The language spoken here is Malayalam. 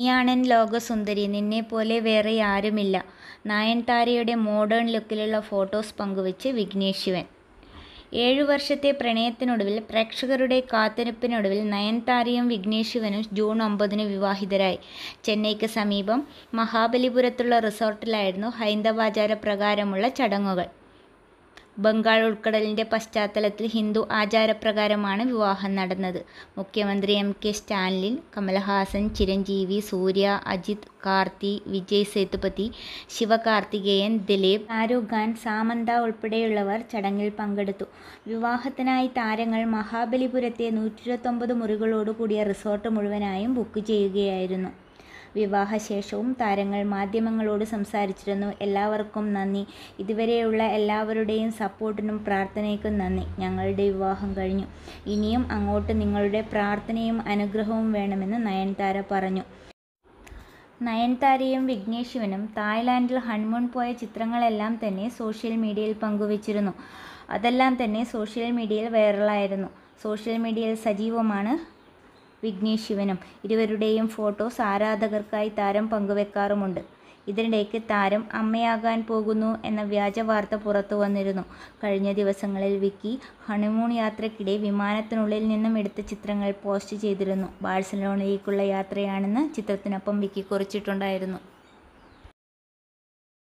നീയാണൻ ലോകസുന്ദരി നിന്നെപ്പോലെ വേറെ ആരുമില്ല നയൻതാരയുടെ മോഡേൺ ലുക്കിലുള്ള ഫോട്ടോസ് പങ്കുവച്ച് വിഘ്നേഷ് ശിവൻ ഏഴു വർഷത്തെ പ്രണയത്തിനൊടുവിൽ പ്രേക്ഷകരുടെ കാത്തിരിപ്പിനൊടുവിൽ നയൻതാരയും വിഘ്നേഷ് ശിവനും ജൂൺ ഒമ്പതിന് വിവാഹിതരായി ചെന്നൈക്ക് സമീപം മഹാബലിപുരത്തുള്ള റിസോർട്ടിലായിരുന്നു ഹൈന്ദവാചാര പ്രകാരമുള്ള ചടങ്ങുകൾ ബംഗാൾ ഉൾക്കടലിൻ്റെ പശ്ചാത്തലത്തിൽ ഹിന്ദു ആചാരപ്രകാരമാണ് വിവാഹം നടന്നത് മുഖ്യമന്ത്രി എം കെ സ്റ്റാലിൻ കമൽഹാസൻ ചിരഞ്ജീവി സൂര്യ അജിത് കാർത്തി വിജയ് സേതുപതി ശിവകാർത്തികേയൻ ദിലീപ് ഷാരൂഖ് ഖാൻ സാമന്ത ഉൾപ്പെടെയുള്ളവർ ചടങ്ങിൽ പങ്കെടുത്തു വിവാഹത്തിനായി താരങ്ങൾ മഹാബലിപുരത്തെ നൂറ്റിരുപത്തൊമ്പത് മുറികളോടുകൂടിയ റിസോർട്ട് മുഴുവനായും ബുക്ക് ചെയ്യുകയായിരുന്നു വിവാഹശേഷവും താരങ്ങൾ മാധ്യമങ്ങളോട് സംസാരിച്ചിരുന്നു എല്ലാവർക്കും നന്ദി ഇതുവരെയുള്ള എല്ലാവരുടെയും സപ്പോർട്ടിനും പ്രാർത്ഥനയ്ക്കും നന്ദി ഞങ്ങളുടെ വിവാഹം കഴിഞ്ഞു ഇനിയും അങ്ങോട്ട് നിങ്ങളുടെ പ്രാർത്ഥനയും അനുഗ്രഹവും വേണമെന്ന് നയൻതാര പറഞ്ഞു നയൻതാരയും വിഘ്നേഷ് തായ്ലാൻഡിൽ ഹൺമൂൺ പോയ ചിത്രങ്ങളെല്ലാം തന്നെ സോഷ്യൽ മീഡിയയിൽ പങ്കുവച്ചിരുന്നു അതെല്ലാം തന്നെ സോഷ്യൽ മീഡിയയിൽ വൈറലായിരുന്നു സോഷ്യൽ മീഡിയയിൽ സജീവമാണ് വിഘ്നേഷ് ശിവനും ഇരുവരുടെയും ഫോട്ടോസ് ആരാധകർക്കായി താരം പങ്കുവെക്കാറുമുണ്ട് ഇതിനിടയ്ക്ക് താരം അമ്മയാകാൻ പോകുന്നു എന്ന വ്യാജ വാർത്ത പുറത്തു വന്നിരുന്നു കഴിഞ്ഞ ദിവസങ്ങളിൽ വിക്കി ഹണിമൂൺ യാത്രക്കിടെ വിമാനത്തിനുള്ളിൽ നിന്നും എടുത്ത ചിത്രങ്ങൾ പോസ്റ്റ് ചെയ്തിരുന്നു ബാഴ്സലോണയിലേക്കുള്ള യാത്രയാണെന്ന് ചിത്രത്തിനൊപ്പം വിക്കി കുറിച്ചിട്ടുണ്ടായിരുന്നു